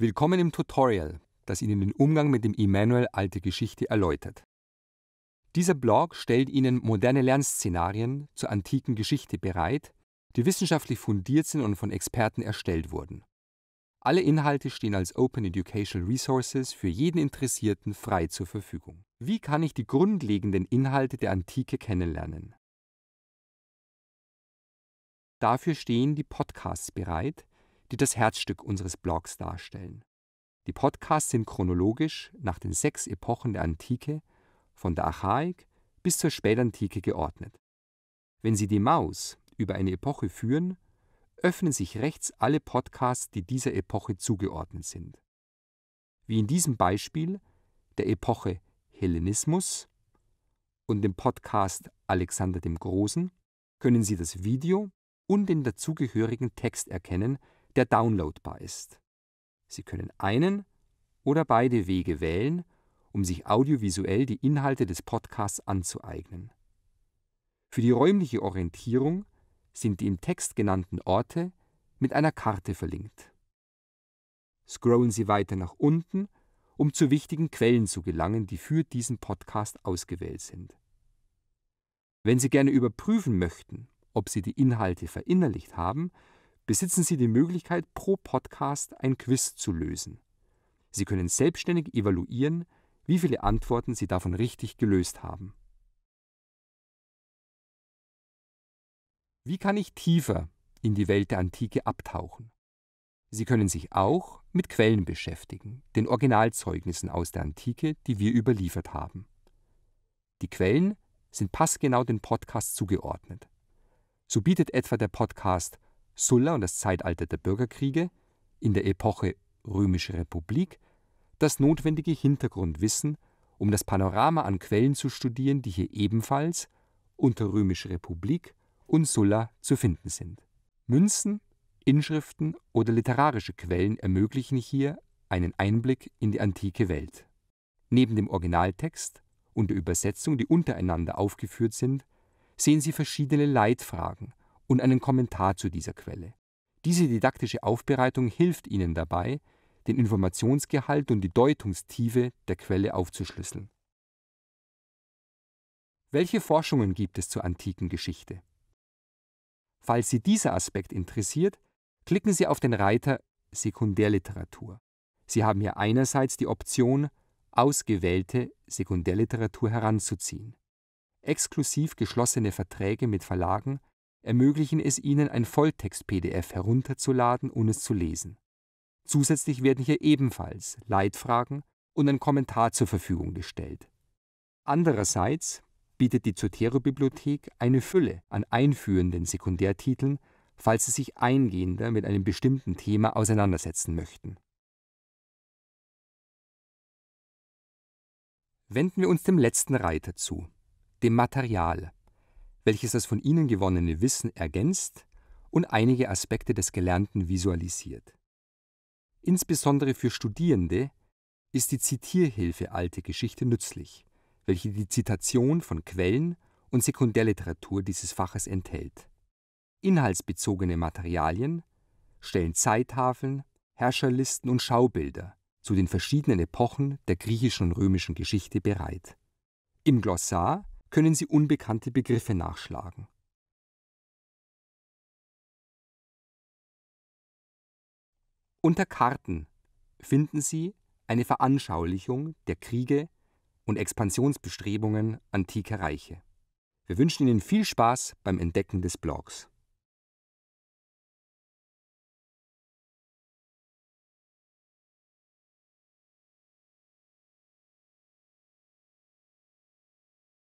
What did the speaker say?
Willkommen im Tutorial, das Ihnen den Umgang mit dem Emanuel Alte Geschichte erläutert. Dieser Blog stellt Ihnen moderne Lernszenarien zur antiken Geschichte bereit, die wissenschaftlich fundiert sind und von Experten erstellt wurden. Alle Inhalte stehen als Open Educational Resources für jeden Interessierten frei zur Verfügung. Wie kann ich die grundlegenden Inhalte der Antike kennenlernen? Dafür stehen die Podcasts bereit, die das Herzstück unseres Blogs darstellen. Die Podcasts sind chronologisch nach den sechs Epochen der Antike, von der Archaik bis zur Spätantike geordnet. Wenn Sie die Maus über eine Epoche führen, öffnen sich rechts alle Podcasts, die dieser Epoche zugeordnet sind. Wie in diesem Beispiel der Epoche Hellenismus und dem Podcast Alexander dem Großen können Sie das Video und den dazugehörigen Text erkennen, der downloadbar ist. Sie können einen oder beide Wege wählen, um sich audiovisuell die Inhalte des Podcasts anzueignen. Für die räumliche Orientierung sind die im Text genannten Orte mit einer Karte verlinkt. Scrollen Sie weiter nach unten, um zu wichtigen Quellen zu gelangen, die für diesen Podcast ausgewählt sind. Wenn Sie gerne überprüfen möchten, ob Sie die Inhalte verinnerlicht haben, besitzen Sie die Möglichkeit, pro Podcast ein Quiz zu lösen. Sie können selbstständig evaluieren, wie viele Antworten Sie davon richtig gelöst haben. Wie kann ich tiefer in die Welt der Antike abtauchen? Sie können sich auch mit Quellen beschäftigen, den Originalzeugnissen aus der Antike, die wir überliefert haben. Die Quellen sind passgenau dem Podcast zugeordnet. So bietet etwa der Podcast Sulla und das Zeitalter der Bürgerkriege, in der Epoche Römische Republik, das notwendige Hintergrundwissen, um das Panorama an Quellen zu studieren, die hier ebenfalls unter Römische Republik und Sulla zu finden sind. Münzen, Inschriften oder literarische Quellen ermöglichen hier einen Einblick in die antike Welt. Neben dem Originaltext und der Übersetzung, die untereinander aufgeführt sind, sehen Sie verschiedene Leitfragen, und einen Kommentar zu dieser Quelle. Diese didaktische Aufbereitung hilft Ihnen dabei, den Informationsgehalt und die Deutungstiefe der Quelle aufzuschlüsseln. Welche Forschungen gibt es zur antiken Geschichte? Falls Sie dieser Aspekt interessiert, klicken Sie auf den Reiter Sekundärliteratur. Sie haben hier einerseits die Option, ausgewählte Sekundärliteratur heranzuziehen. Exklusiv geschlossene Verträge mit Verlagen ermöglichen es Ihnen, ein Volltext-PDF herunterzuladen und es zu lesen. Zusätzlich werden hier ebenfalls Leitfragen und ein Kommentar zur Verfügung gestellt. Andererseits bietet die Zotero-Bibliothek eine Fülle an einführenden Sekundärtiteln, falls Sie sich eingehender mit einem bestimmten Thema auseinandersetzen möchten. Wenden wir uns dem letzten Reiter zu, dem Material welches das von Ihnen gewonnene Wissen ergänzt und einige Aspekte des Gelernten visualisiert. Insbesondere für Studierende ist die Zitierhilfe Alte Geschichte nützlich, welche die Zitation von Quellen und Sekundärliteratur dieses Faches enthält. Inhaltsbezogene Materialien stellen Zeittafeln, Herrscherlisten und Schaubilder zu den verschiedenen Epochen der griechischen und römischen Geschichte bereit. Im Glossar können Sie unbekannte Begriffe nachschlagen. Unter Karten finden Sie eine Veranschaulichung der Kriege und Expansionsbestrebungen antiker Reiche. Wir wünschen Ihnen viel Spaß beim Entdecken des Blogs.